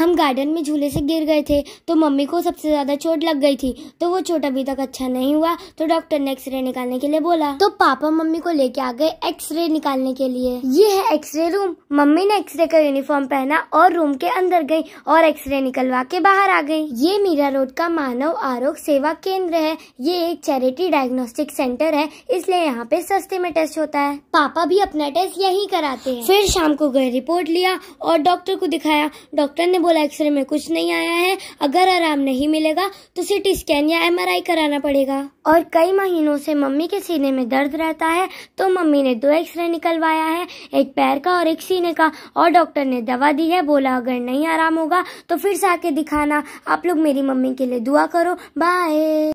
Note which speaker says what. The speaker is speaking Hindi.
Speaker 1: हम गार्डन में झूले से गिर गए थे तो मम्मी को सबसे ज़्यादा चोट लग गई थी तो वो चोट अभी तक अच्छा नहीं हुआ तो डॉक्टर ने एक्सरे निकालने के लिए बोला तो पापा मम्मी को लेके आ गए एक्सरे निकालने के लिए ये है एक्सरे रूम मम्मी ने एक्सरे का यूनिफॉर्म पहना और रूम के अंदर गई और एक्सरे निकलवा के बाहर आ गई ये मीरा रोड का मानव आरोग्य सेवा केंद्र है ये एक चैरिटी डायग्नोस्टिक सेंटर है इसलिए यहाँ पे सस्ते में टेस्ट होता है पापा भी अपना टेस्ट यही कराते हैं फिर शाम को गए रिपोर्ट लिया और डॉक्टर को दिखाया डॉक्टर ने बोला बोला एक्सरे में कुछ नहीं आया है अगर आराम नहीं मिलेगा तो सिटी स्कैन या एमआरआई कराना पड़ेगा और कई महीनों से मम्मी के सीने में दर्द रहता है तो मम्मी ने दो एक्सरे निकलवाया है एक पैर का और एक सीने का और डॉक्टर ने दवा दी है बोला अगर नहीं आराम होगा तो फिर से आके दिखाना आप लोग मेरी मम्मी के लिए दुआ करो बाय